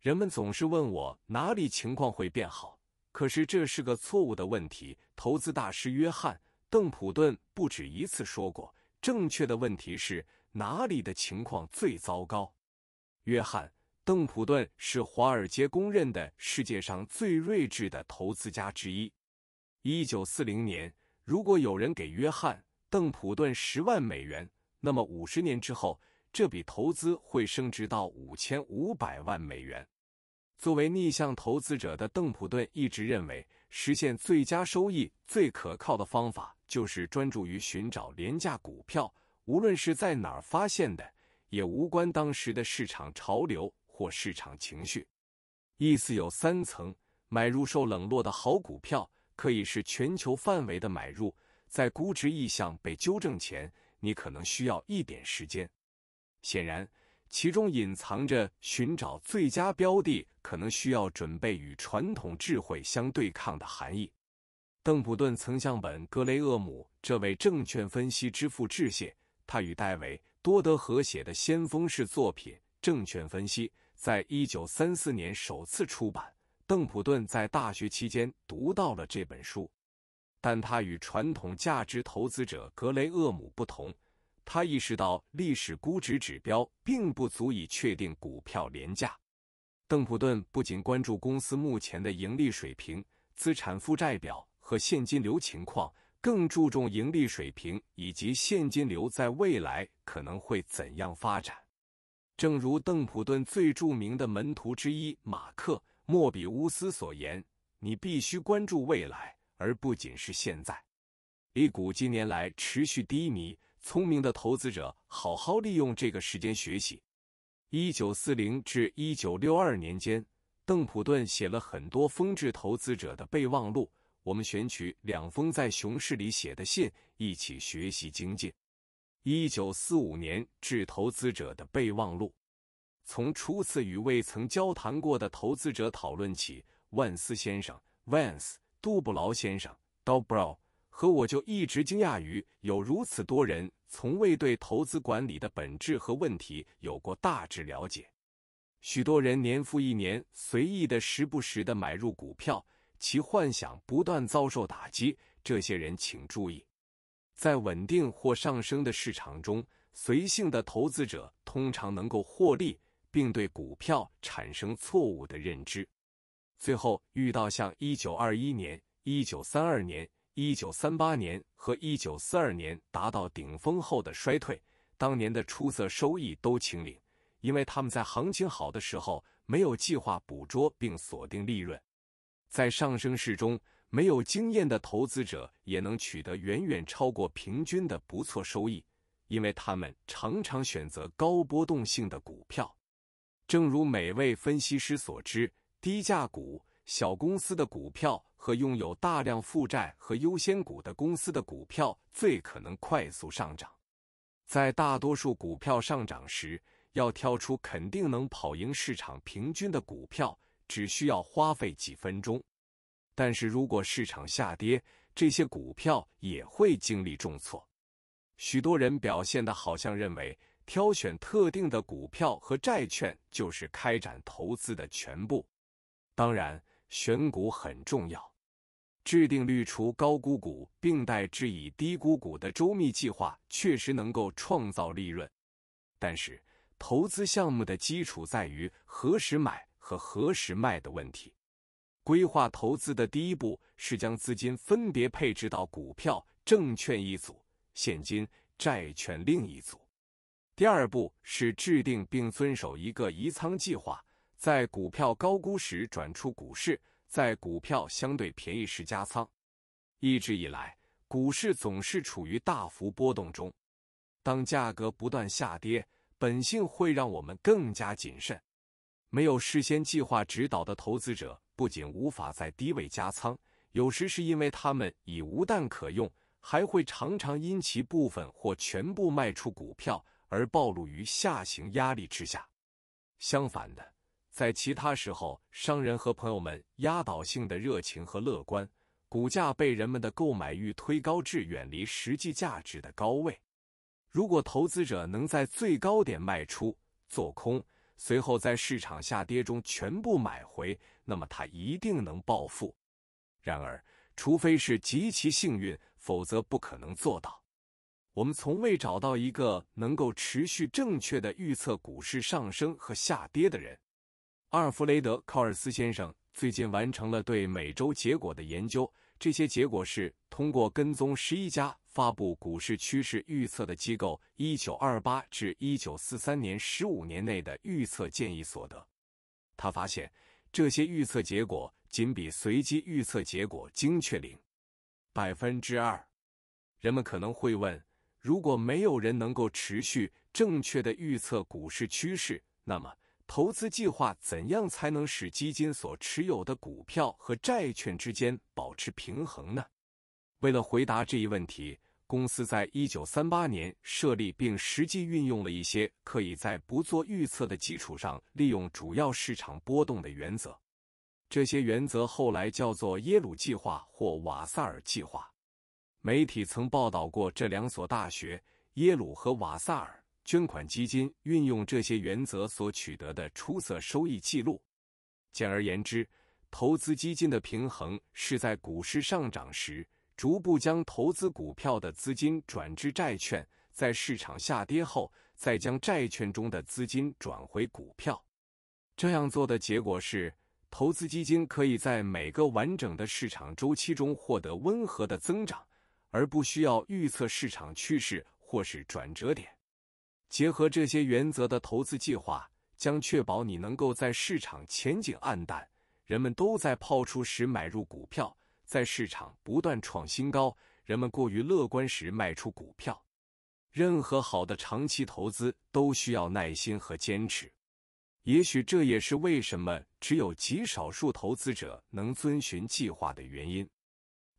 人们总是问我哪里情况会变好，可是这是个错误的问题。投资大师约翰·邓普顿不止一次说过，正确的问题是哪里的情况最糟糕。约翰·邓普顿是华尔街公认的世界上最睿智的投资家之一。一九四零年，如果有人给约翰·邓普顿十万美元，那么五十年之后，这笔投资会升值到五千五百万美元。作为逆向投资者的邓普顿一直认为，实现最佳收益最可靠的方法就是专注于寻找廉价股票，无论是在哪儿发现的，也无关当时的市场潮流或市场情绪。意思有三层：买入受冷落的好股票，可以是全球范围的买入，在估值意向被纠正前，你可能需要一点时间。显然，其中隐藏着寻找最佳标的可能需要准备与传统智慧相对抗的含义。邓普顿曾向本·格雷厄姆这位证券分析之父致谢。他与戴维·多德合写的先锋式作品《证券分析》在一九三四年首次出版。邓普顿在大学期间读到了这本书，但他与传统价值投资者格雷厄姆不同。他意识到，历史估值指标并不足以确定股票廉价。邓普顿不仅关注公司目前的盈利水平、资产负债表和现金流情况，更注重盈利水平以及现金流在未来可能会怎样发展。正如邓普顿最著名的门徒之一马克·莫比乌斯所言：“你必须关注未来，而不仅是现在。”一股近年来持续低迷。聪明的投资者，好好利用这个时间学习。一九四零至一九六二年间，邓普顿写了很多《风致投资者的备忘录》。我们选取两封在熊市里写的信，一起学习精进。一九四五年《智投资者的备忘录》，从初次与未曾交谈过的投资者讨论起，万斯先生 （Vance）、杜布劳先生 d o b r o w 可我就一直惊讶于有如此多人从未对投资管理的本质和问题有过大致了解。许多人年复一年随意的、时不时的买入股票，其幻想不断遭受打击。这些人请注意，在稳定或上升的市场中，随性的投资者通常能够获利，并对股票产生错误的认知。最后遇到像一九二一年、一九三二年。一九三八年和一九四二年达到顶峰后的衰退，当年的出色收益都清零，因为他们在行情好的时候没有计划捕捉并锁定利润。在上升市中，没有经验的投资者也能取得远远超过平均的不错收益，因为他们常常选择高波动性的股票。正如每位分析师所知，低价股。小公司的股票和拥有大量负债和优先股的公司的股票最可能快速上涨。在大多数股票上涨时，要挑出肯定能跑赢市场平均的股票，只需要花费几分钟。但是如果市场下跌，这些股票也会经历重挫。许多人表现的好像认为挑选特定的股票和债券就是开展投资的全部。当然。选股很重要，制定滤除高估股并代之以低估股的周密计划，确实能够创造利润。但是，投资项目的基础在于何时买和何时卖的问题。规划投资的第一步是将资金分别配置到股票、证券一组，现金、债券另一组。第二步是制定并遵守一个移仓计划。在股票高估时转出股市，在股票相对便宜时加仓。一直以来，股市总是处于大幅波动中。当价格不断下跌，本性会让我们更加谨慎。没有事先计划指导的投资者，不仅无法在低位加仓，有时是因为他们已无蛋可用，还会常常因其部分或全部卖出股票而暴露于下行压力之下。相反的。在其他时候，商人和朋友们压倒性的热情和乐观，股价被人们的购买欲推高至远离实际价值的高位。如果投资者能在最高点卖出做空，随后在市场下跌中全部买回，那么他一定能暴富。然而，除非是极其幸运，否则不可能做到。我们从未找到一个能够持续正确的预测股市上升和下跌的人。阿尔弗雷德·考尔斯先生最近完成了对每周结果的研究，这些结果是通过跟踪十一家发布股市趋势预测的机构一九二八至一九四三年十五年内的预测建议所得。他发现，这些预测结果仅比随机预测结果精确零百分之二。人们可能会问：如果没有人能够持续正确的预测股市趋势，那么？投资计划怎样才能使基金所持有的股票和债券之间保持平衡呢？为了回答这一问题，公司在1938年设立并实际运用了一些可以在不做预测的基础上利用主要市场波动的原则。这些原则后来叫做耶鲁计划或瓦萨尔计划。媒体曾报道过这两所大学——耶鲁和瓦萨尔。捐款基金运用这些原则所取得的出色收益记录。简而言之，投资基金的平衡是在股市上涨时逐步将投资股票的资金转至债券，在市场下跌后，再将债券中的资金转回股票。这样做的结果是，投资基金可以在每个完整的市场周期中获得温和的增长，而不需要预测市场趋势或是转折点。结合这些原则的投资计划，将确保你能够在市场前景黯淡、人们都在抛出时买入股票；在市场不断创新高、人们过于乐观时卖出股票。任何好的长期投资都需要耐心和坚持。也许这也是为什么只有极少数投资者能遵循计划的原因。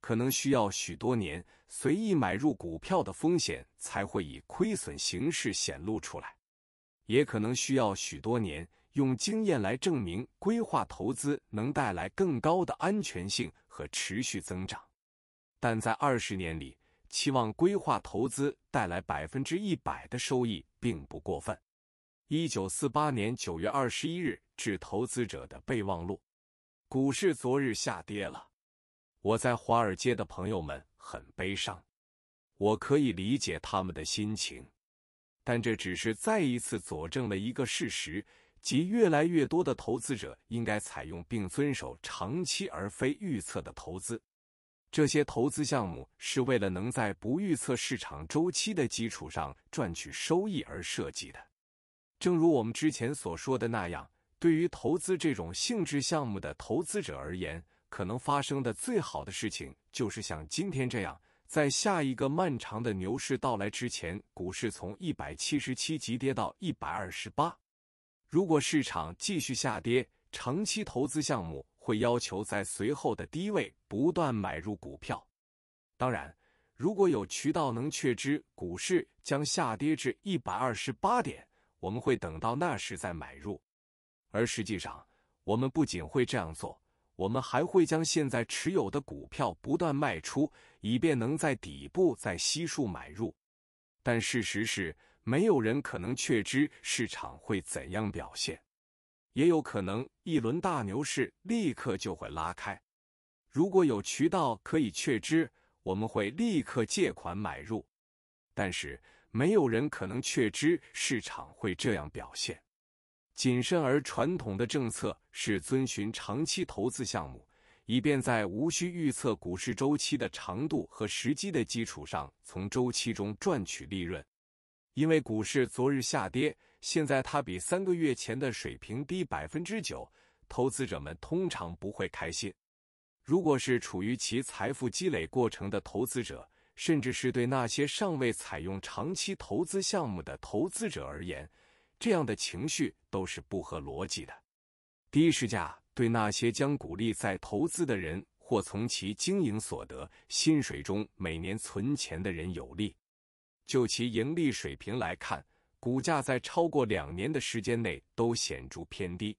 可能需要许多年，随意买入股票的风险才会以亏损形式显露出来；也可能需要许多年，用经验来证明规划投资能带来更高的安全性和持续增长。但在二十年里，期望规划投资带来百分之一百的收益并不过分。一九四八年九月二十一日至投资者的备忘录：股市昨日下跌了。我在华尔街的朋友们很悲伤，我可以理解他们的心情，但这只是再一次佐证了一个事实，即越来越多的投资者应该采用并遵守长期而非预测的投资。这些投资项目是为了能在不预测市场周期的基础上赚取收益而设计的。正如我们之前所说的那样，对于投资这种性质项目的投资者而言。可能发生的最好的事情就是像今天这样，在下一个漫长的牛市到来之前，股市从一百七十七急跌到一百二十八。如果市场继续下跌，长期投资项目会要求在随后的低位不断买入股票。当然，如果有渠道能确知股市将下跌至一百二十八点，我们会等到那时再买入。而实际上，我们不仅会这样做。我们还会将现在持有的股票不断卖出，以便能在底部再悉数买入。但事实是，没有人可能确知市场会怎样表现，也有可能一轮大牛市立刻就会拉开。如果有渠道可以确知，我们会立刻借款买入。但是，没有人可能确知市场会这样表现。谨慎而传统的政策是遵循长期投资项目，以便在无需预测股市周期的长度和时机的基础上，从周期中赚取利润。因为股市昨日下跌，现在它比三个月前的水平低百分之九，投资者们通常不会开心。如果是处于其财富积累过程的投资者，甚至是对那些尚未采用长期投资项目的投资者而言。这样的情绪都是不合逻辑的。低市价对那些将股利再投资的人，或从其经营所得薪水中每年存钱的人有利。就其盈利水平来看，股价在超过两年的时间内都显著偏低。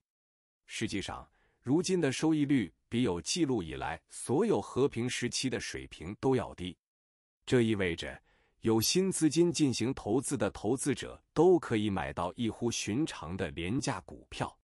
实际上，如今的收益率比有记录以来所有和平时期的水平都要低。这意味着。有新资金进行投资的投资者都可以买到异乎寻常的廉价股票。